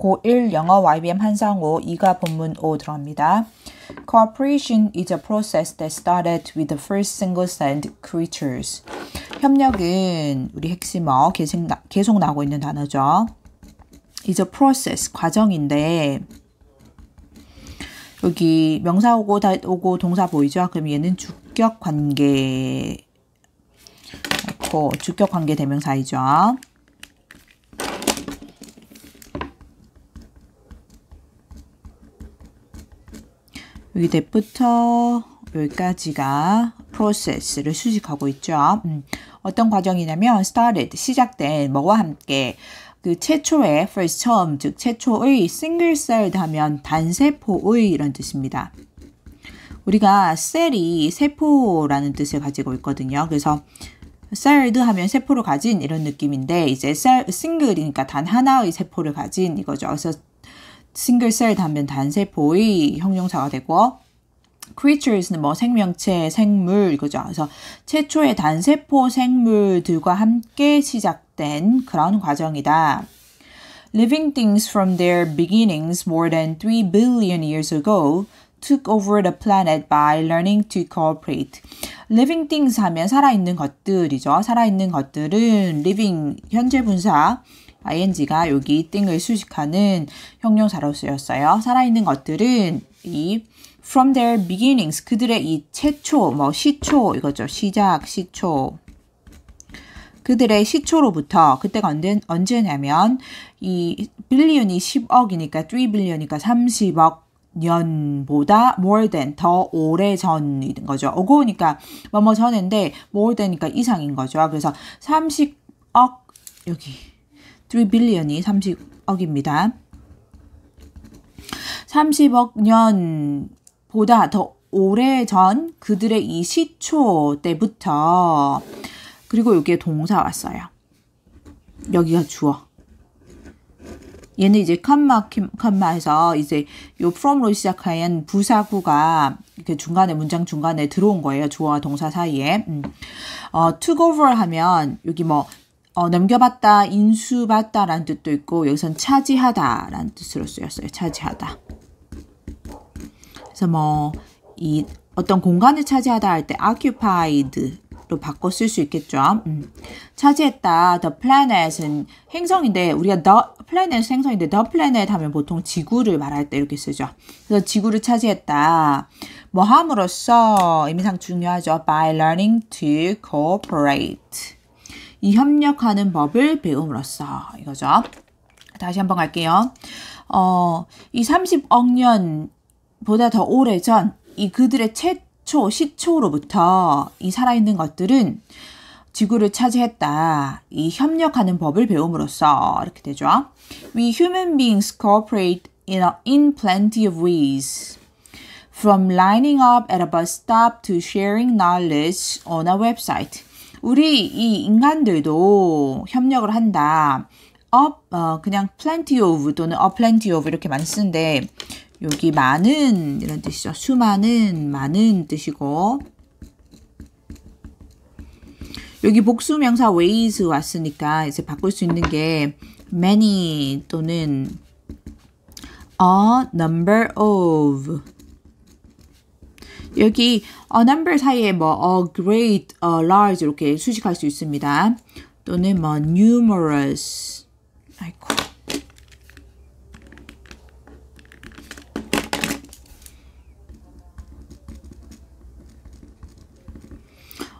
고1 영어 YBM 한상호 2가 본문 5 들어갑니다. Cooperation is a process that started with the first single-celled creatures. 협력은 우리 핵심어 계속, 나, 계속 나오고 있는 단어죠. is a process, 과정인데 여기 명사 오고 다, 오고 동사 보이죠? 그럼 얘는 주격 관계 주격 관계 대명사이죠. 여기 넷부터 여기까지가 프로세스를 수식하고 있죠. 음, 어떤 과정이냐면 started 시작된 뭐와 함께 그 최초의 first t e 즉 최초의 single c e l l 하면 단세포의 이런 뜻입니다. 우리가 셀이 세포라는 뜻을 가지고 있거든요. 그래서 셀드 하면 세포를 가진 이런 느낌인데 이제 셀 싱글이니까 단 하나의 세포를 가진 이거죠. 그래서 싱글셀 단면 단세포의 형용사가 되고 creatures는 뭐 생명체, 생물 이거죠. 그래서 최초의 단세포 생물들과 함께 시작된 그런 과정이다. Living things from their beginnings more than 3 billion years ago took over the planet by learning to cooperate. living things 하면 살아있는 것들이죠. 살아있는 것들은 living 현재 분사 ing가 여기 띵을 수식하는 형용사로 쓰였어요. 살아있는 것들은 이 from their beginnings 그들의 이 최초 뭐 시초 이거죠. 시작 시초 그들의 시초로부터 그때가 언제, 언제냐면 이 빌리언이 10억이니까 3빌리언이니까 30억 년보다 more than 더 오래 전인 거죠. 오고니까 뭐 뭐 전인데 more t h a n 니까 이상인 거죠. 그래서 30억 여기 3빌리언이 30억입니다. 30억 년보다 더 오래전 그들의 이 시초 때부터 그리고 여기에 동사 왔어요. 여기가 주어. 얘는 이제 칸마 칸마에서 이제 요 from로 시작한 부사구가 이렇게 중간에 문장 중간에 들어온 거예요. 주어와 동사 사이에. 음. 어, took over 하면 여기 뭐 어, 넘겨봤다, 인수받다라는 뜻도 있고 여기선 차지하다라는 뜻으로 쓰였어요. 차지하다. 그래서 뭐 이 어떤 공간을 차지하다 할 때 occupied로 바꿔 쓸 수 있겠죠. 음. 차지했다. The planet은 행성인데 우리가 the planet 행성인데 the planet 하면 보통 지구를 말할 때 이렇게 쓰죠. 그래서 지구를 차지했다. 뭐 함으로써 의미상 중요하죠. By learning to cooperate. 이 협력하는 법을 배움으로써 이거죠. 다시 한번 갈게요. 어, 이 30억 년보다 더 오래 전이 그들의 최초 시초로부터 이 살아있는 것들은 지구를 차지했다. 이 협력하는 법을 배움으로써 이렇게 되죠. We human beings cooperate in, a, in plenty of ways. From lining up at a bus stop to sharing knowledge on a website. 우리 이 인간들도 협력을 한다. 업, 어, 그냥 plenty of 또는 a plenty of 이렇게 많이 쓰는데 여기 많은 이런 뜻이죠. 수많은 많은 뜻이고 여기 복수명사 ways 왔으니까 이제 바꿀 수 있는 게 many 또는 a number of 여기 a number 사이에 뭐 a great, a large 이렇게 수식할 수 있습니다. 또는 뭐 numerous. 아이고.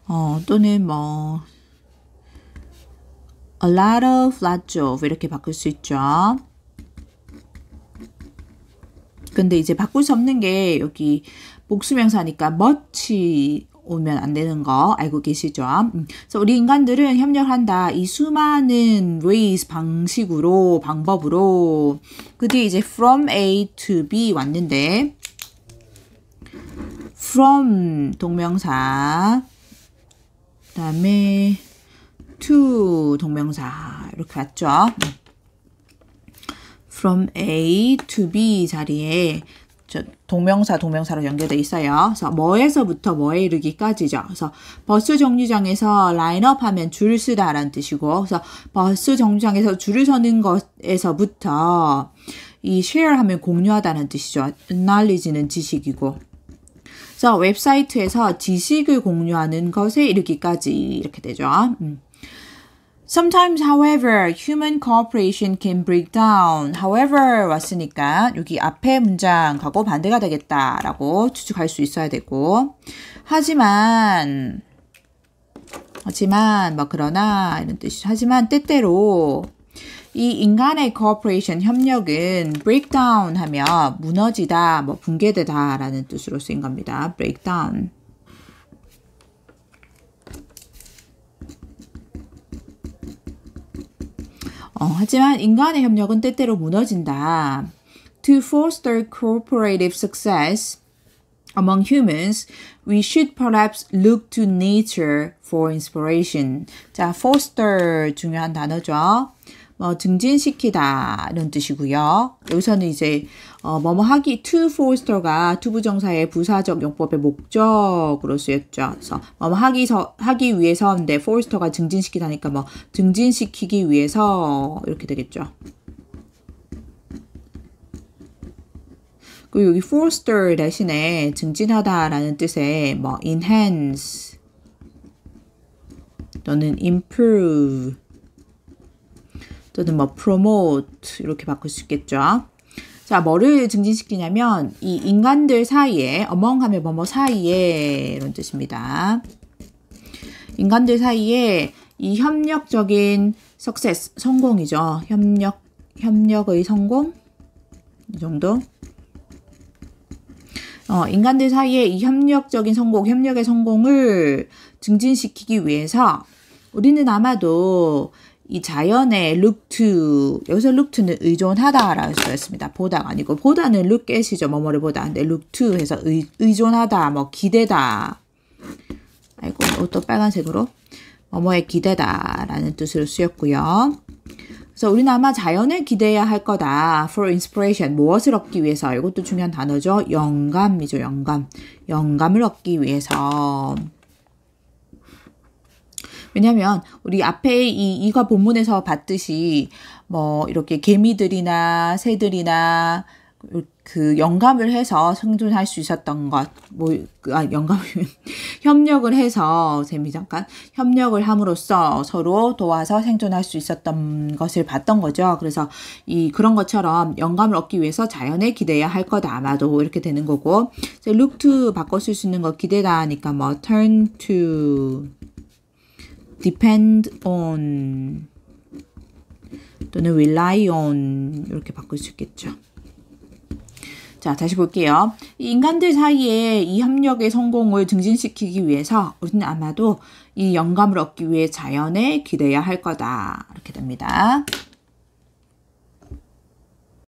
어, 또는 뭐 a lot of, lots of 이렇게 바꿀 수 있죠. 근데 이제 바꿀 수 없는 게 여기 복수명사니까 멋지 오면 안 되는 거 알고 계시죠? 음. 그래서 우리 인간들은 협력한다. 이 수많은 ways 방식으로 방법으로 그 뒤에 이제 from A to B 왔는데 from 동명사 그다음에 to 동명사 이렇게 왔죠. 음. from A to B 자리에 동명사 동명사로 연결돼 있어요. 그래서 뭐에서부터 뭐에 이르기까지죠. 그래서 버스 정류장에서 라인업 하면 줄 쓰다라는 뜻이고 그래서 버스 정류장에서 줄을 서는 것에서부터 이 share 하면 공유하다는 뜻이죠. knowledge는 지식이고 그래서 웹사이트에서 지식을 공유하는 것에 이르기까지 이렇게 되죠. 음. Sometimes, however, human cooperation can break down. However 왔으니까 여기 앞에 문장하고 반대가 되겠다라고 추측할 수 있어야 되고 하지만 하지만 뭐 그러나 이런 뜻이 하지만 때때로 이 인간의 cooperation 협력은 break down 하면 무너지다, 뭐 붕괴되다라는 뜻으로 쓰인 겁니다. break down. 어, 하지만 인간의 협력은 때때로 무너진다. To foster cooperative success among humans, we should perhaps look to nature for inspiration. 자, foster 중요한 단어죠. 뭐 증진시키다 이런 뜻이고요. 여기서는 이제 어, 뭐뭐 하기 to foster가 투부정사의 부사적 용법의 목적으로 쓰였죠. 그래서 뭐뭐 하기 서, 하기 위해서인데 foster가 증진시키다니까 뭐 증진시키기 위해서 이렇게 되겠죠. 그리고 여기 foster 대신에 증진하다라는 뜻의 뭐 enhance 또는 improve 또는 뭐 promote 이렇게 바꿀 수 있겠죠. 자, 뭐를 증진시키냐면 이 인간들 사이에 among 하면 뭐뭐 사이에 이런 뜻입니다. 인간들 사이에 이 협력적인 success 성공이죠. 협력 협력의 성공 이 정도. 어, 인간들 사이에 이 협력적인 성공, 협력의 성공을 증진시키기 위해서 우리는 아마도 이 자연의 look to 여기서 look to는 의존하다라고 쓰있습니다 보다가 아니고 보다는 look at이죠. 뭐뭐를 보다. 근데 look to 해서 의, 의존하다, 뭐 기대다. 아이고 또 뭐 빨간색으로 뭐뭐에 기대다라는 뜻으로 쓰였고요. 그래서 우리는 아마 자연을 기대해야 할 거다. For inspiration 무엇을 얻기 위해서 이것도 중요한 단어죠. 영감이죠. 영감. 영감을 얻기 위해서. 왜냐하면 우리 앞에 이 이과 본문에서 봤듯이 뭐 이렇게 개미들이나 새들이나 그 영감을 해서 생존할 수 있었던 것, 뭐, 아, 영감, 을 협력을 해서, 재미 잠깐, 협력을 함으로써 서로 도와서 생존할 수 있었던 것을 봤던 거죠. 그래서 이, 그런 것처럼 영감을 얻기 위해서 자연에 기대야 할 거다. 아마도 이렇게 되는 거고, look to 바꿔 쓸수 있는 거 기대다니까 뭐, turn to, depend on 또는 rely on 이렇게 바꿀 수 있겠죠. 자, 다시 볼게요. 인간들 사이에 이 협력의 성공을 증진시키기 위해서 우리는 아마도 이 영감을 얻기 위해 자연에 기대야 할 거다. 이렇게 됩니다.